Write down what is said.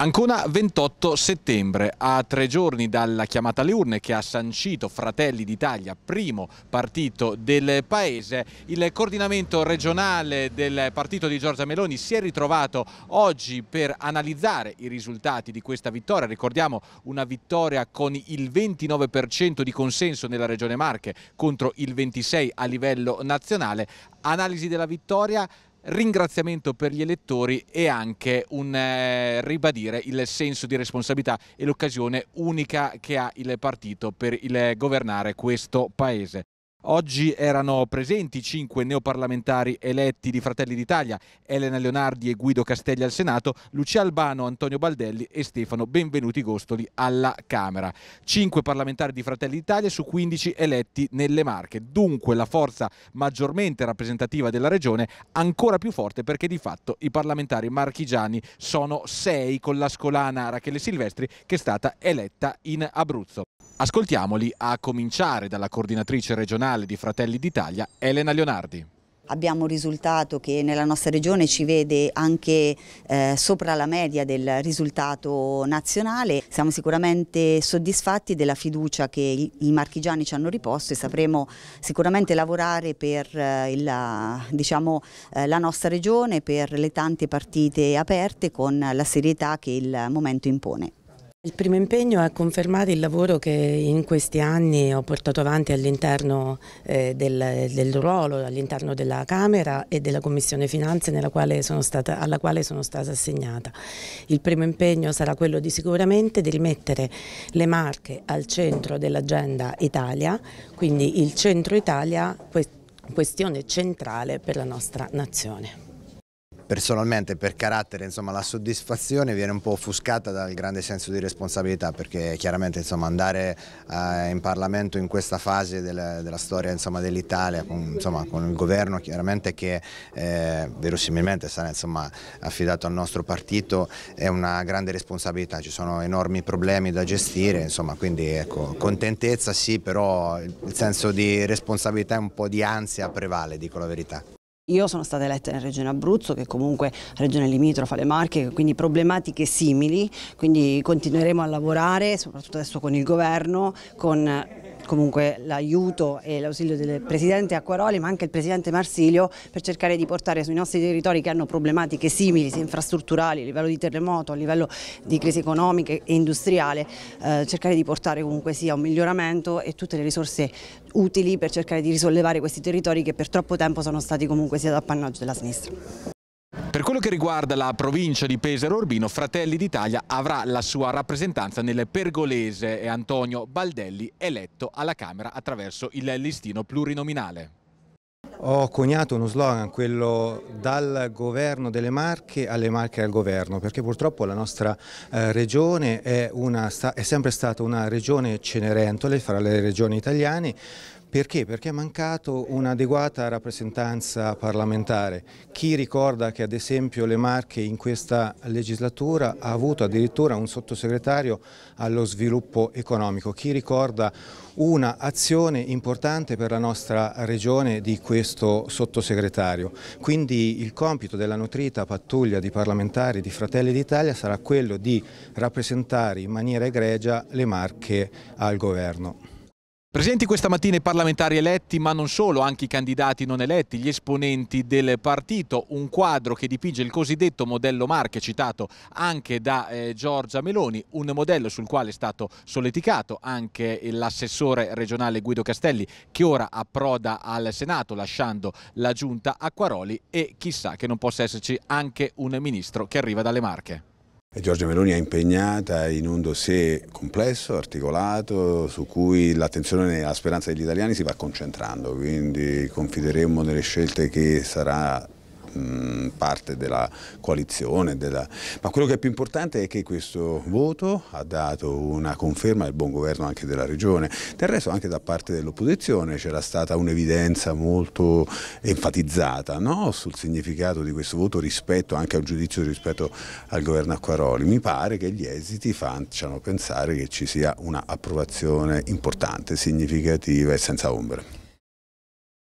Ancona 28 settembre, a tre giorni dalla chiamata alle urne che ha sancito Fratelli d'Italia, primo partito del Paese, il coordinamento regionale del partito di Giorgia Meloni si è ritrovato oggi per analizzare i risultati di questa vittoria. Ricordiamo una vittoria con il 29% di consenso nella regione Marche contro il 26% a livello nazionale. Analisi della vittoria ringraziamento per gli elettori e anche un eh, ribadire il senso di responsabilità e l'occasione unica che ha il partito per il governare questo paese. Oggi erano presenti cinque neoparlamentari eletti di Fratelli d'Italia, Elena Leonardi e Guido Castelli al Senato, Lucia Albano, Antonio Baldelli e Stefano Benvenuti Gostoli alla Camera. Cinque parlamentari di Fratelli d'Italia su 15 eletti nelle Marche, dunque la forza maggiormente rappresentativa della regione, ancora più forte perché di fatto i parlamentari marchigiani sono sei con la scolana Rachele Silvestri che è stata eletta in Abruzzo. Ascoltiamoli a cominciare dalla coordinatrice regionale regionale di Fratelli d'Italia, Elena Leonardi. Abbiamo un risultato che nella nostra regione ci vede anche eh, sopra la media del risultato nazionale. Siamo sicuramente soddisfatti della fiducia che i, marchigiani ci hanno riposto e sapremo sicuramente lavorare per eh, il, diciamo, eh, la nostra regione, per le tante partite aperte con la serietà che il momento impone. Il primo impegno è confermare il lavoro che in questi anni ho portato avanti all'interno eh, del, del, ruolo, all'interno della Camera e della Commissione Finanze quale stata, alla quale sono stata assegnata. Il primo impegno sarà quello di sicuramente di rimettere le marche al centro dell'agenda Italia, quindi il centro Italia, questione centrale per la nostra nazione personalmente per carattere insomma, la soddisfazione viene un po' offuscata dal grande senso di responsabilità perché chiaramente insomma, andare eh, in Parlamento in questa fase del, della storia dell'Italia con, con, il governo chiaramente che eh, verosimilmente sarà insomma, affidato al nostro partito è una grande responsabilità, ci sono enormi problemi da gestire, insomma, quindi ecco, contentezza sì però il senso di responsabilità e un po' di ansia prevale, dico la verità. Io sono stata eletta nella regione Abruzzo, che comunque è regione limitrofa alle Marche, quindi problematiche simili, quindi continueremo a lavorare, soprattutto adesso con il governo, con comunque l'aiuto e l'ausilio del Presidente Acquaroli ma anche il Presidente Marsilio per cercare di portare sui nostri territori che hanno problematiche simili, sia infrastrutturali, a livello di terremoto, a livello di crisi economica e industriale, eh, cercare di portare comunque sia un miglioramento e tutte le risorse utili per cercare di risollevare questi territori che per troppo tempo sono stati comunque sia d'appannaggio della sinistra. Per quello che riguarda la provincia di Pesaro Urbino, Fratelli d'Italia avrà la sua rappresentanza nel Pergolese e Antonio Baldelli eletto alla Camera attraverso il listino plurinominale. Ho coniato uno slogan, quello dal governo delle Marche alle Marche al governo, perché purtroppo la nostra eh, regione è, una, è, sempre stata una regione cenerentola fra le regioni italiane, perché? Perché è mancato un'adeguata rappresentanza parlamentare. Chi ricorda che ad esempio le Marche in questa legislatura ha avuto addirittura un sottosegretario allo sviluppo economico? Chi ricorda una azione importante per la nostra regione di questo sottosegretario? Quindi il compito della nutrita pattuglia di parlamentari di Fratelli d'Italia sarà quello di rappresentare in maniera egregia le Marche al governo. Presenti questa mattina i parlamentari eletti, ma non solo, anche i candidati non eletti, gli esponenti del partito, un quadro che dipinge il cosiddetto modello Marche, citato anche da eh, Giorgia Meloni, un modello sul quale è stato solleticato anche l'assessore regionale Guido Castelli, che ora approda al Senato lasciando la giunta Acquaroli e chissà che non possa esserci anche un ministro che arriva dalle Marche. Giorgia Meloni è impegnata in un dossier complesso, articolato, su cui l'attenzione e la speranza degli italiani si va concentrando, quindi confideremo nelle scelte che sarà Mm, parte della coalizione, della... ma quello che è più importante è che questo voto ha dato una conferma del buon governo anche della Regione, del resto anche da parte dell'opposizione c'era stata un'evidenza molto enfatizzata no? sul significato di questo voto rispetto anche al giudizio rispetto al governo Acquaroli, mi pare che gli esiti facciano pensare che ci sia una approvazione importante, significativa e senza ombre.